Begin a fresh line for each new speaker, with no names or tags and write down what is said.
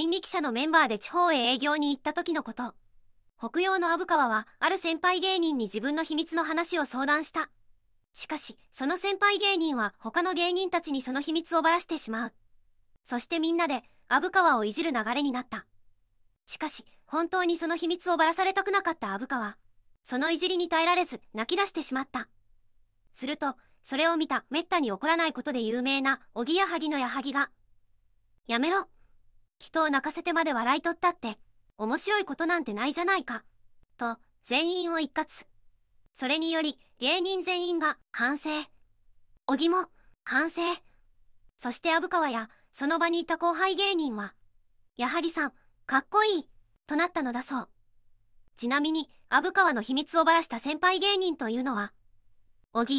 人力車のメンバーで地方へ営業に行った時のこと。北洋の虻川は、ある先輩芸人に自分の秘密の話を相談した。しかし、その先輩芸人は他の芸人たちにその秘密をばらしてしまう。そしてみんなで、虻川をいじる流れになった。しかし、本当にその秘密をばらされたくなかった虻川。そのいじりに耐えられず、泣き出してしまった。すると、それを見た、めったに怒らないことで有名な、おぎやはぎの矢作が、やめろ、人を泣かせてまで笑いとったって、面白いことなんてないじゃないか。と、全員を一括。それにより、芸人全員が反省。小木も反省。そして虻川や、その場にいた後輩芸人は、やはりさん、かっこいい、となったのだそう。ちなみに、虻川の秘密をばらした先輩芸人というのは、小木。